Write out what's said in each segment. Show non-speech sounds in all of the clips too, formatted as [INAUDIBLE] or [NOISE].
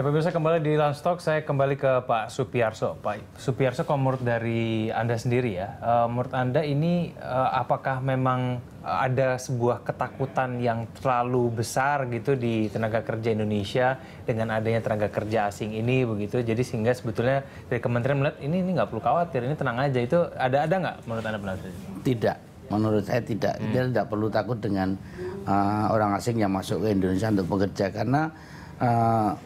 Ya pemirsa kembali di Lunch saya kembali ke Pak Supiarso. Pak Supiarso kalau menurut dari Anda sendiri ya, eh, menurut Anda ini eh, apakah memang eh, ada sebuah ketakutan yang terlalu besar gitu di tenaga kerja Indonesia dengan adanya tenaga kerja asing ini begitu. Jadi sehingga sebetulnya dari kementerian melihat ini ini nggak perlu khawatir, ini tenang aja itu ada ada nggak menurut Anda benar? Tidak, menurut saya tidak. Hmm. Dia tidak perlu takut dengan uh, orang asing yang masuk ke Indonesia untuk bekerja karena uh,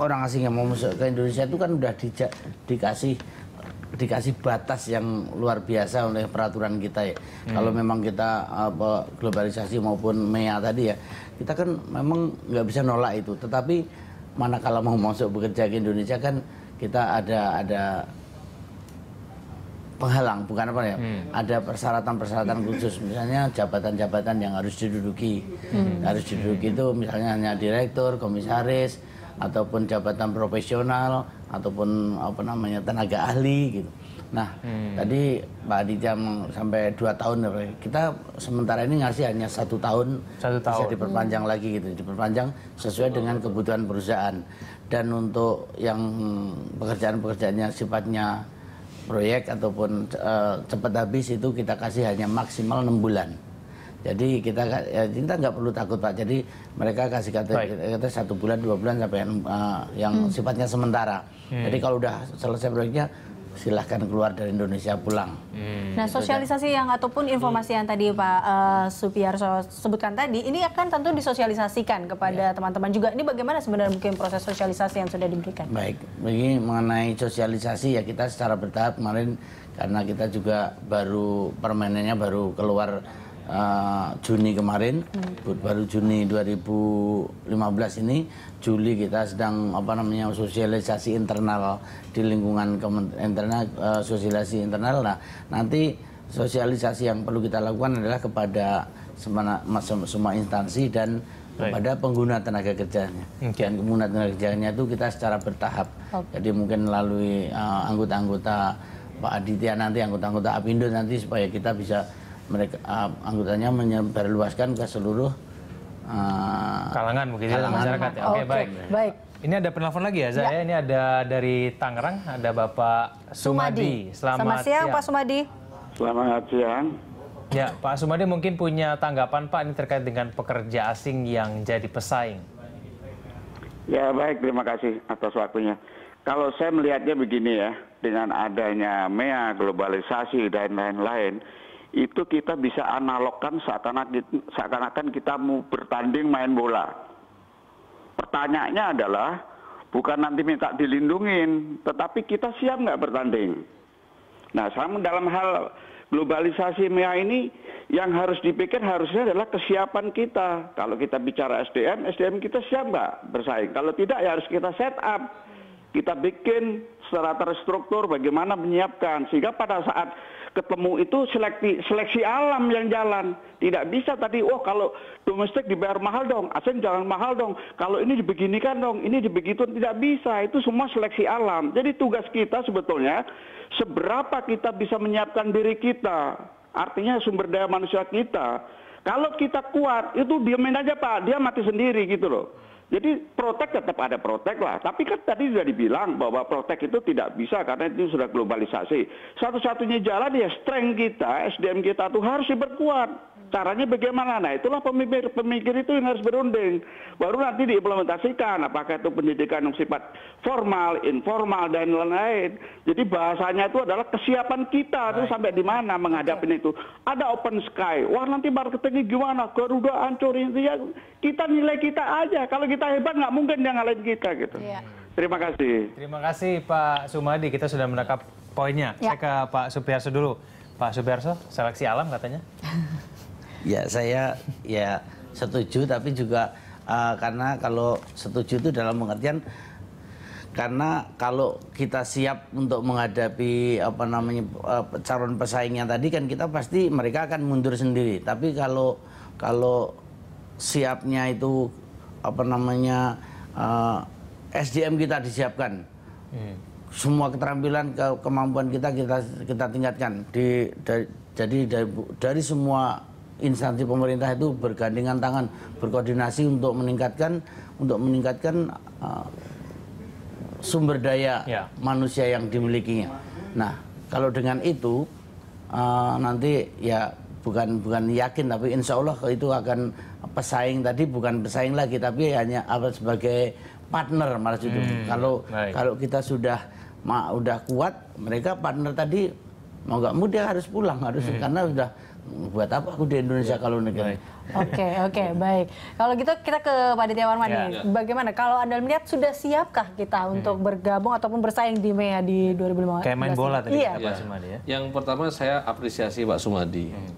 orang asing yang mau masuk ke Indonesia itu kan udah di, dikasih dikasih batas yang luar biasa oleh peraturan kita ya. Hmm. Kalau memang kita apa globalisasi maupun MEA tadi ya, kita kan memang nggak bisa nolak itu. Tetapi manakala mau masuk bekerja ke Indonesia kan kita ada ada penghalang bukan apa ya hmm. ada persyaratan-persyaratan khusus misalnya jabatan-jabatan yang harus diduduki hmm. harus diduduki itu misalnya hanya direktur komisaris ataupun jabatan profesional ataupun apa namanya tenaga ahli gitu. Nah, hmm. tadi Pak Aditya sampai dua tahun ya, kita sementara ini ngasih hanya satu tahun, satu tahun. bisa diperpanjang hmm. lagi gitu, diperpanjang sesuai oh. dengan kebutuhan perusahaan. Dan untuk yang pekerjaan-pekerjaannya sifatnya proyek ataupun uh, cepat habis itu kita kasih hanya maksimal enam bulan. Jadi kita ya, kita nggak perlu takut pak. Jadi mereka kasih kata kata satu bulan dua bulan sampai yang, uh, yang hmm. sifatnya sementara. Hmm. Jadi kalau udah selesai proyeknya silahkan keluar dari Indonesia pulang. Hmm. Nah sosialisasi yang ataupun informasi yang tadi Pak uh, Supiarso sebutkan tadi ini akan tentu disosialisasikan kepada ya. teman-teman ya. juga. Ini bagaimana sebenarnya mungkin proses sosialisasi yang sudah diberikan? Baik, begini mengenai sosialisasi ya kita secara bertahap kemarin karena kita juga baru permainannya baru keluar uh, Juni kemarin, hmm. baru Juni 2015 ini, Juli kita sedang apa namanya sosialisasi internal di lingkungan internal uh, sosialisasi internal. Nah, nanti sosialisasi yang perlu kita lakukan adalah kepada semua, semua instansi dan kepada pengguna tenaga kerjanya okay. dan pengguna tenaga kerjanya itu kita secara bertahap. Okay. Jadi mungkin melalui eh, anggota-anggota uh, Pak Aditya nanti anggota-anggota Apindo nanti supaya kita bisa mereka uh, anggotanya menyebarluaskan ke seluruh uh, kalangan begitu ya, kalangan. masyarakat. Ya. Oke, okay, baik. Baik. Ini ada penelpon lagi ya, Zaya. Ya. Ini ada dari Tangerang, ada Bapak Sumadi. Sumadi. Selamat, Selamat siang, siang, Pak Sumadi. Selamat siang. Ya, Pak Sumadi mungkin punya tanggapan Pak ini terkait dengan pekerja asing yang jadi pesaing. Ya, baik. Terima kasih atas waktunya. Kalau saya melihatnya begini ya, dengan adanya MEA, globalisasi, dan lain-lain, itu kita bisa analogkan seakan akan kita mau bertanding main bola. Pertanyaannya adalah bukan nanti minta dilindungin, tetapi kita siap nggak bertanding. Nah, sama dalam hal globalisasi MEA ini yang harus dipikir harusnya adalah kesiapan kita. Kalau kita bicara SDM, SDM kita siap nggak bersaing. Kalau tidak ya harus kita set up. Kita bikin secara terstruktur bagaimana menyiapkan. Sehingga pada saat ketemu itu seleksi seleksi alam yang jalan. Tidak bisa tadi, oh kalau domestik dibayar mahal dong, asing jangan mahal dong. Kalau ini dibeginikan dong, ini dibegitu tidak bisa. Itu semua seleksi alam. Jadi tugas kita sebetulnya seberapa kita bisa menyiapkan diri kita. Artinya sumber daya manusia kita. Kalau kita kuat, itu diamin aja Pak, dia mati sendiri gitu loh jadi protek tetap ada protek lah. Tapi kan tadi sudah dibilang bahwa protek itu tidak bisa karena itu sudah globalisasi. Satu-satunya jalan ya strength kita, SDM kita itu harus diperkuat caranya bagaimana nah itulah pemikir pemikir itu yang harus berunding baru nanti diimplementasikan apakah itu pendidikan yang sifat formal informal dan lain-lain jadi bahasanya itu adalah kesiapan kita itu sampai di mana menghadapi itu ada open sky wah nanti marketingnya gimana Garuda hancur intinya kita nilai kita aja kalau kita hebat nggak mungkin yang ngalahin kita gitu iya. Terima kasih. Terima kasih Pak Sumadi, kita sudah menangkap poinnya. Ya. Saya ke Pak Supiarso dulu. Pak Supiarso, seleksi alam katanya. [LAUGHS] Ya saya ya setuju tapi juga uh, karena kalau setuju itu dalam pengertian karena kalau kita siap untuk menghadapi apa namanya uh, calon pesaingnya tadi kan kita pasti mereka akan mundur sendiri tapi kalau kalau siapnya itu apa namanya uh, eh, SDM kita disiapkan hmm. semua keterampilan ke, kemampuan kita kita kita tingkatkan di dari, jadi dari, dari semua instansi pemerintah itu bergandengan tangan, berkoordinasi untuk meningkatkan untuk meningkatkan uh, sumber daya ya. manusia yang dimilikinya. Nah, kalau dengan itu uh, nanti ya bukan bukan yakin tapi insya Allah itu akan pesaing tadi bukan pesaing lagi tapi hanya apa sebagai partner malah hmm, kalau baik. kalau kita sudah ma, udah kuat mereka partner tadi mau nggak mau dia harus pulang harus hmm. karena sudah buat apa aku di Indonesia kalau negara oke oke okay, baik kalau gitu kita ke Pak Warman nih. ya, ya. bagaimana kalau anda melihat sudah siapkah kita hmm. untuk bergabung ataupun bersaing di MEA di 2015 kayak main bola tadi iya. Pak Sumadi ya yang pertama saya apresiasi Pak Sumadi hmm.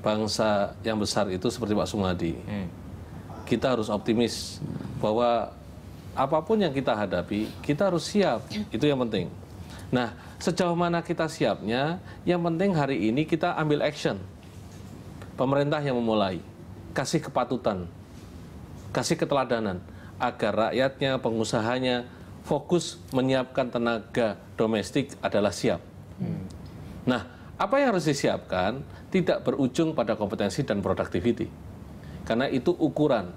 bangsa yang besar itu seperti Pak Sumadi hmm. kita harus optimis bahwa apapun yang kita hadapi kita harus siap itu yang penting nah sejauh mana kita siapnya yang penting hari ini kita ambil action pemerintah yang memulai. Kasih kepatutan, kasih keteladanan agar rakyatnya, pengusahanya fokus menyiapkan tenaga domestik adalah siap. Hmm. Nah, apa yang harus disiapkan tidak berujung pada kompetensi dan productivity. Karena itu ukuran.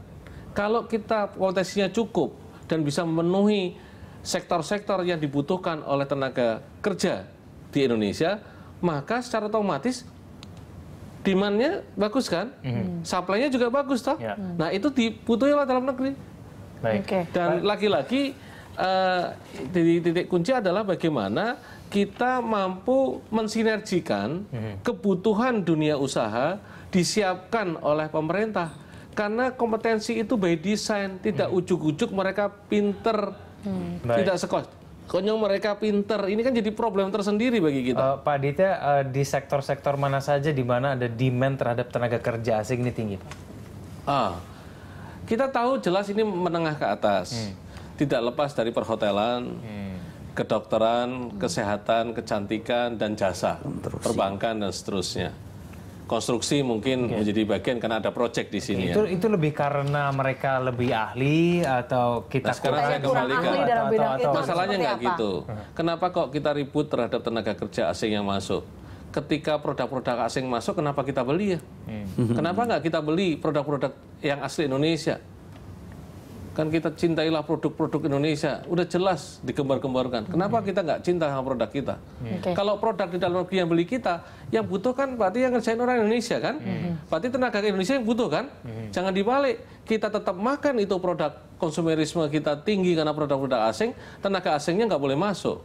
Kalau kita kompetensinya cukup dan bisa memenuhi sektor-sektor yang dibutuhkan oleh tenaga kerja di Indonesia, maka secara otomatis demandnya bagus kan, mm supply-nya juga bagus toh. Yeah. Nah itu dibutuhin oleh dalam negeri. Baik. Okay. Dan lagi-lagi uh, eh, titik, titik kunci adalah bagaimana kita mampu mensinergikan mm kebutuhan dunia usaha disiapkan oleh pemerintah. Karena kompetensi itu by design, tidak mhm. ujuk-ujuk mereka pinter, mm. tidak sekolah konyol mereka pinter. Ini kan jadi problem tersendiri bagi kita. Uh, Pak Aditya, uh, di sektor-sektor mana saja di mana ada demand terhadap tenaga kerja asing ini tinggi, Pak? Ah, kita tahu jelas ini menengah ke atas. Hmm. Tidak lepas dari perhotelan, hmm. kedokteran, hmm. kesehatan, kecantikan, dan jasa, Terus. perbankan, dan seterusnya konstruksi mungkin okay. Iya. menjadi bagian karena ada proyek di sini. Itu ya. itu lebih karena mereka lebih ahli atau kita nah, sekarang saya kembali ke masalahnya nggak gitu. Kenapa kok kita ribut terhadap tenaga kerja asing yang masuk? ketika produk-produk asing masuk, kenapa kita beli ya? Hmm. Kenapa nggak kita beli produk-produk yang asli Indonesia? kan kita cintailah produk-produk Indonesia udah jelas digembar-gemborkan kenapa hmm. kita nggak cinta sama produk kita iya. okay. kalau produk di dalam negeri yang beli kita yang butuh kan berarti yang ngerjain orang Indonesia kan hmm. hmm. berarti tenaga Indonesia yang butuh kan hmm. jangan dibalik kita tetap makan itu produk konsumerisme kita tinggi karena produk-produk asing tenaga asingnya nggak boleh masuk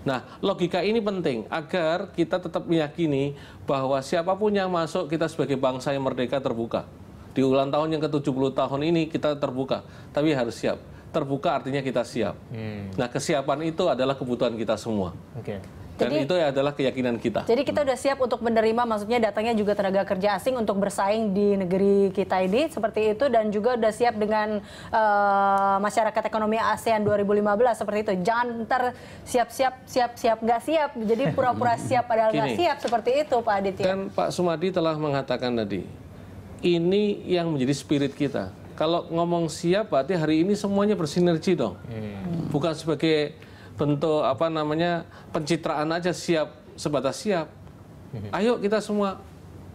Nah, logika ini penting agar kita tetap meyakini bahwa siapapun yang masuk kita sebagai bangsa yang merdeka terbuka. Di ulang tahun yang ke-70 tahun ini kita terbuka, tapi harus siap. Terbuka artinya kita siap. Hmm. Nah, kesiapan itu adalah kebutuhan kita semua. Okay. Dan jadi, itu adalah keyakinan kita. Jadi kita sudah siap untuk menerima, maksudnya datangnya juga tenaga kerja asing untuk bersaing di negeri kita ini seperti itu dan juga sudah siap dengan uh, masyarakat ekonomi ASEAN 2015 seperti itu. Jangan ntar siap-siap siap-siap nggak siap, jadi pura-pura siap padahal nggak siap seperti itu Pak Aditya. Kan Pak Sumadi telah mengatakan tadi ini yang menjadi spirit kita. Kalau ngomong siap berarti hari ini semuanya bersinergi dong. Hmm. Bukan sebagai bentuk apa namanya pencitraan aja siap sebatas siap. Hmm. Ayo kita semua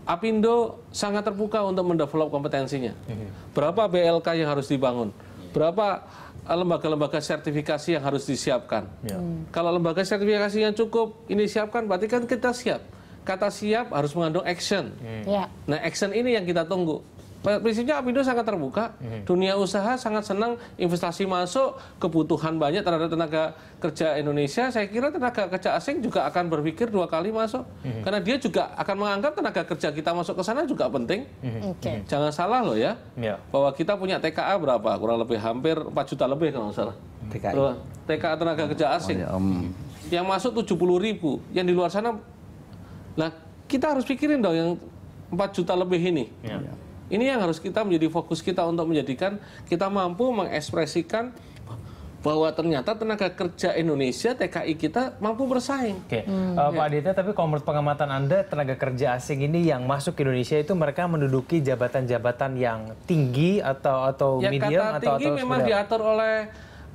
Apindo sangat terbuka untuk mendevelop kompetensinya. Hmm. Berapa BLK yang harus dibangun? Berapa lembaga-lembaga sertifikasi yang harus disiapkan? Ya. Hmm. Kalau lembaga sertifikasi yang cukup ini siapkan berarti kan kita siap kata siap harus mengandung action. Hmm. Ya. Nah, action ini yang kita tunggu. Prinsipnya Apindo sangat terbuka, hmm. dunia usaha sangat senang investasi masuk, kebutuhan banyak terhadap tenaga kerja Indonesia. Saya kira tenaga kerja asing juga akan berpikir dua kali masuk, hmm. karena dia juga akan menganggap tenaga kerja kita masuk ke sana juga penting. Hmm. Okay. Hmm. Jangan salah loh ya, ya. bahwa kita punya TKA berapa? Kurang lebih hampir 4 juta lebih kalau nggak salah. TKA. TKA tenaga kerja oh, asing. Oh, ya, um. Yang masuk 70 ribu, yang di luar sana Nah, kita harus pikirin dong yang 4 juta lebih ini. Ya. Ini yang harus kita menjadi fokus kita untuk menjadikan kita mampu mengekspresikan bahwa ternyata tenaga kerja Indonesia TKI kita mampu bersaing. Oke, okay. hmm. uh, Pak iya. Aditya, tapi kalau menurut pengamatan anda tenaga kerja asing ini yang masuk ke Indonesia itu mereka menduduki jabatan-jabatan yang tinggi atau atau ya, medium kata atau tinggi memang diatur oleh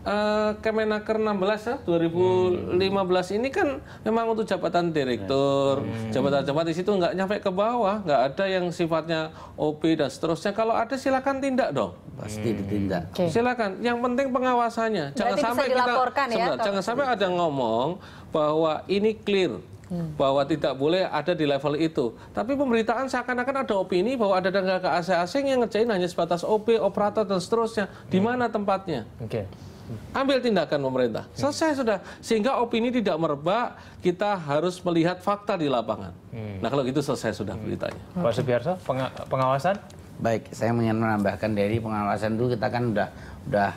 Uh, Kemenaker 16 ya 2015 hmm. ini kan memang untuk jabatan direktur, hmm. jabatan-jabatan hmm. di situ nggak nyampe ke bawah, nggak ada yang sifatnya OP dan seterusnya. Kalau ada silakan tindak dong. Pasti hmm. ditindak. Okay. Silakan. Yang penting pengawasannya. Jangan Berarti sampai kita, ya, sebentar, jangan sampai ada ngomong bahwa ini clear hmm. bahwa tidak boleh ada di level itu. Tapi pemberitaan seakan-akan ada opini bahwa ada tenaga asing-asing yang ngerjain hanya sebatas OP, operator dan seterusnya. Di hmm. mana tempatnya? Oke. Okay ambil tindakan pemerintah. Ya. Selesai sudah, sehingga opini tidak merebak, kita harus melihat fakta di lapangan. Hmm. Nah kalau gitu selesai sudah hmm. beritanya. Pak Subiarso, peng pengawasan? Baik, saya ingin menambahkan dari pengawasan itu kita kan sudah sudah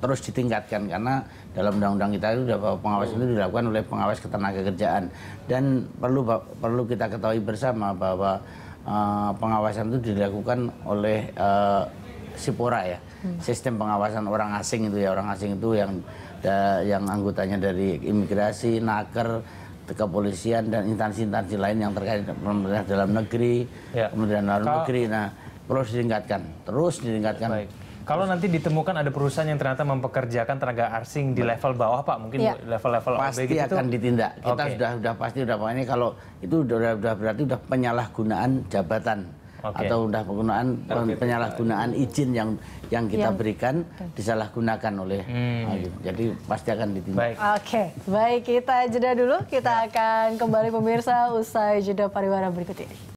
terus ditingkatkan karena dalam undang-undang kita itu bahwa pengawas itu dilakukan oleh pengawas ketenaga kerjaan dan perlu perlu kita ketahui bersama bahwa uh, pengawasan itu dilakukan oleh uh, Sipora ya, hmm. sistem pengawasan orang asing itu ya orang asing itu yang da, yang anggotanya dari imigrasi, naker, kepolisian dan instansi-instansi lain yang terkait pemerintah dalam negeri, ya. kemudian luar Kalo... negeri. Nah terus ditingkatkan, terus ditingkatkan. Baik. Kalau nanti ditemukan ada perusahaan yang ternyata mempekerjakan tenaga asing di level bawah Pak, mungkin ya. level-level ya. pasti gitu akan ditindak. Kita okay. sudah sudah pasti sudah ini kalau itu sudah, sudah berarti sudah penyalahgunaan jabatan okay. atau sudah penggunaan okay. penyalahgunaan izin yang yang kita yang, berikan disalahgunakan oleh hmm. Jadi pasti akan ditindak. Oke, okay. baik kita jeda dulu. Kita ya. akan kembali pemirsa usai jeda pariwara berikut ini.